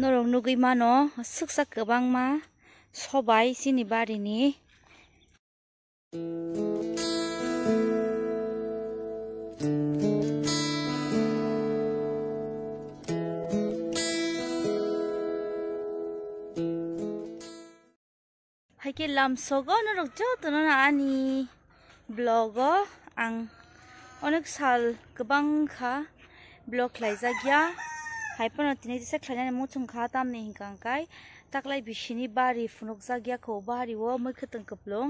Norong nugi mano suksak ma sobai sini barini haike lamsogo norok jotono ani blogo ang onek sal kwbangkha blog gya. खाइपनतीसाने मोसंखाने हिंकाय तकलाई भी बारी फुनक को बारी वो मै खत कपलों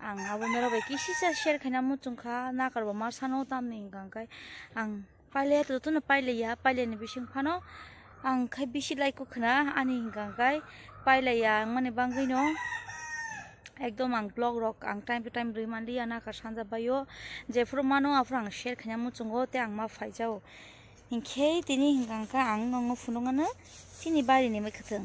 आं आब मेरा किसीसा सेर खाना मोसंखा नागर मा सानो दामने हिंकाय आं पाइलैया तो पाइलैया पाइलैन भी सिंफानो आं खाई बीसी लाइको खना आनी हिंकाय पाइलैया मान बांगी नो एकदम आं ब्लग रक आं टाइम टू टाइम ब्रे मान लिया नागर सान जब जेफ्रो मानो आप शेर खाना मोसंगो ते आं फाइजाओ in kei dini hinggang ka ang ngongo funungana tini bari ni mekateng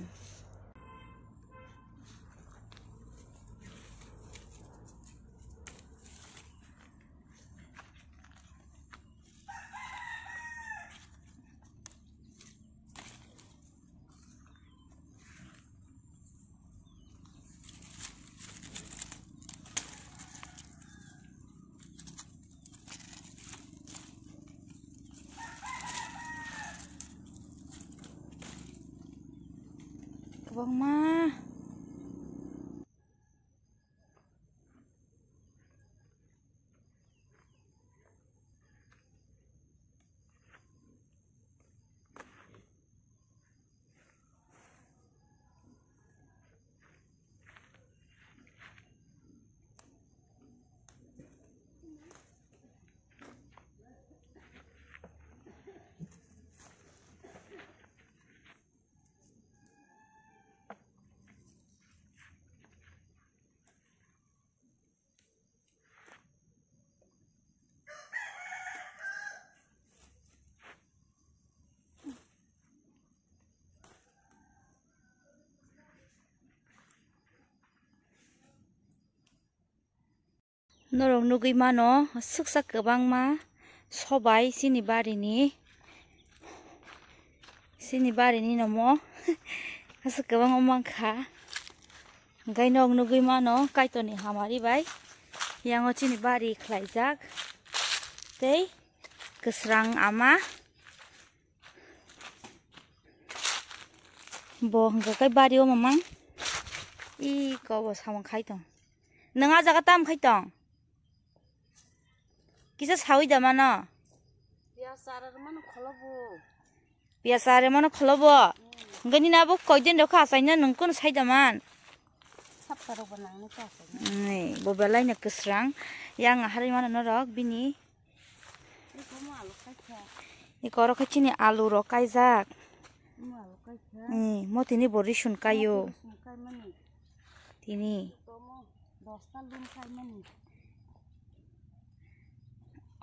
abang mah mà nó cơ so xin xin đi đi bari norok nugui mano suksak kwbangma sobai sini barini sini barini nomo asuk kwbang omangkha gai nok nugui mano kaitoni hamari ở yango đi bari khlaijak tei kusrang ama bo cái kai bari o mamang i ko bo samang khai nâng nanga jaga tam khai tong kisah sawi jaman biasa ada mana kalau biasa ada mana kalau enggak ini asalnya nungkun saya jaman Nih, keserang yang hari mana norok bini ini koro kecil ini alu rokai zak ini mau tini bori kayu ini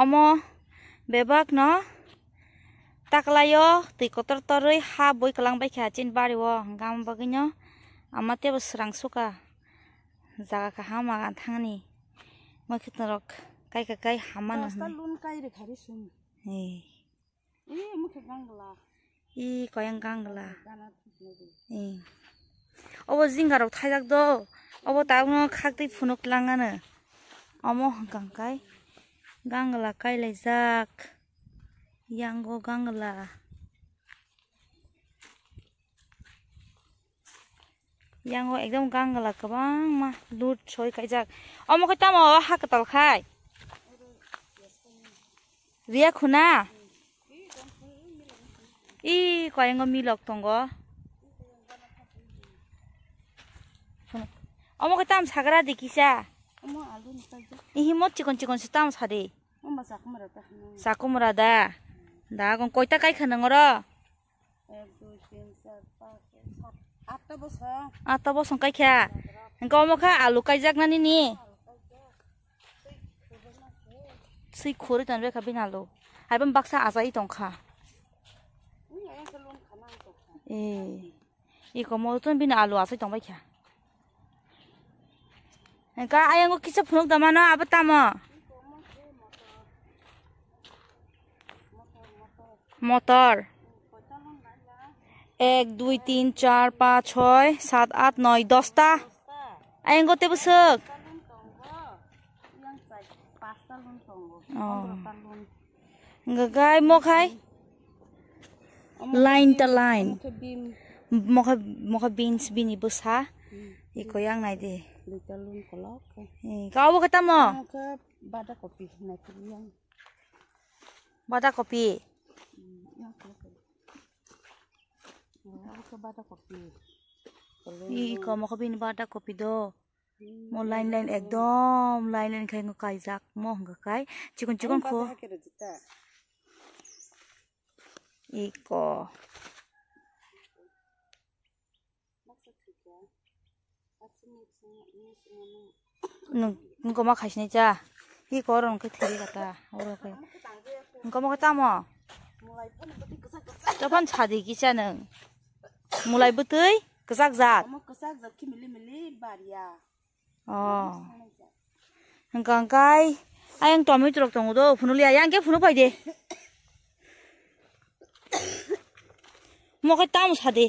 omo bebak no taklayo ti kotor torui ha boi kelang bai kacin bari wo gam baginyo amate bo serang suka zaga ka ha ma gan ni ma kitorok kai ka kai ha ma no sta lun kai re khari sun e e mu ka gangla e ko yang gangla e obo zingarok thai jak do obo taung khak dei phunuk langa na omo gangkai găng găng là là lấy gangla găng laijak yango gangla yango ekdam gangla kabang ma lut choi kaijak omo kai tamo hakatal khai ria khuna i koyengo milok tongo omo kai tam sagra dikisa ihi mot chikon chikon sitam sari sakumra da da gon koita kai khana ngoro atta boson kai kha ngko mo kha alu kai jak nani ni sui khore tan be kha bin alu bác bam baksa azai tong kha e i ko mo ton bin alu asai tong bai kia. 그러니까 아양고 기차 분홍 담아놔 아버따마 মটর এক দুই তিন চার পাঁচ ছয় সাত আট নয় দশটা আইঙ্গতে বসক গাই মখাই লাইন তা লাইন মখা মখা বিনস বিনি বসা ইকো আং নাই দে Lita lun kolok. Kau apa kata mo? Ke bata kopi naik yang. Bata kopi. Yang ke bata kopi. Ih, kau mau kopi ni bata kopi do. মো লাইন লাইন একদম লাইন লাইন খাই কাই যাক মো হঙ্গা কাই চিকন চিকন খো ই ক nung koma khasne cha đi có rồi i koron ke thiri kata oro ke nung koma kata mo tapan chadi ki cha nung mulai butui kesak zat mo kesak zat ki mili mili baria oh nung kai ayang tomi trok tongu do phunuli ayang ke phunu pai de mo ke tam đi.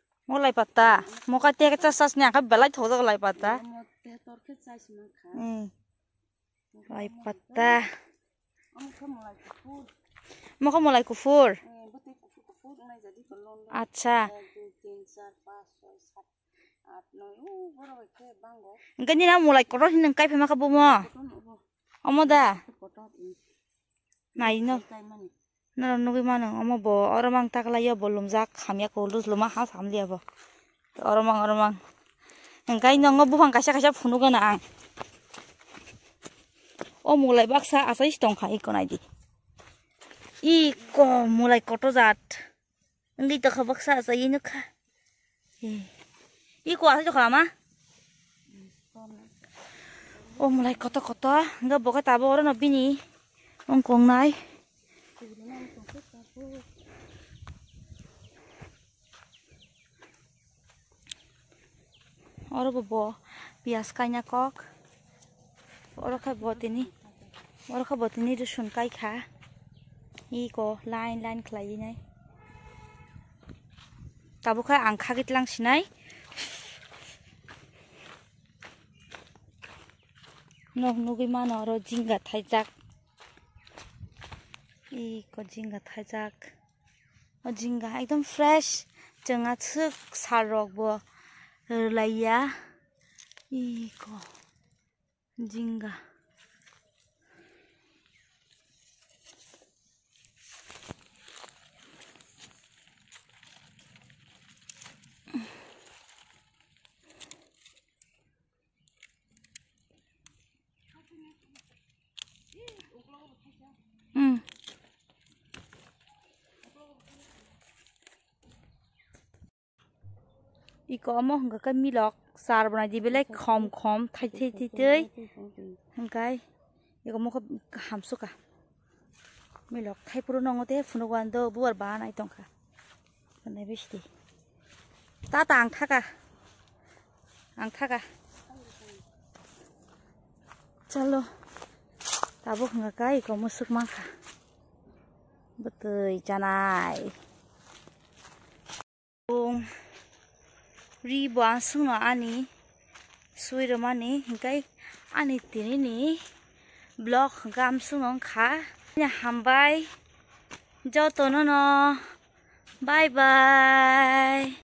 ও লাই পাতা মোকাতে কেচা চাস নি আকা বেলাই থৌ লাই পাতা লাই পাতা মোক মলাই কুফুর আচ্ছা গানি না মোলাই কত কাই ফেমা খাব মা অমদা নাই ন nó nuôi mà nó mà bỏ ở mang ta cái là bỏ lùm rác hàm ya cô lùm lùm háo hàm liền bỏ ở mang ở mang anh cái nó ngó bu phăng cái cái phun cái nào ô mua lại bác sa asai stong khai con này đi i có mua lại cột giặt anh đi tao bác sa asai nó khai e. i có asai cho khai mà ô mua lại cột cột đó ngó bỏ cái tabo ở nó bini ông con này Orang buah pias kaya kok. Orang kah buat ini. Orang kah buat ini tu sunkai kah. Iko line line kelai ni. Tapi kah angka kita lang sini. No no gimana orang jingga thayak. Iko jingga thayak. Orang jingga, itu fresh. Jangan cek sarok buah. 阿拉呀，一个金嘎。อีกอมองก็มีล็อกสารบนจีไปเลยคอมคอมไทยไทยไยหังไกอีกอมองก็หามสุกะไม่ล็อกไทยพูดน้องเตฟุนวันโดบัวบ้านไอตองค่ะมันไม่ใชสิตาต่างทักะอังทักะจัลโลตาบุกหังไกอีกอมสุกมากค่ะบุตรจานาย रिबुवा न अनि सुरो मनी गाई अनि तिनी ब्लक घाम सुँगा हामी जतो न बाई बाई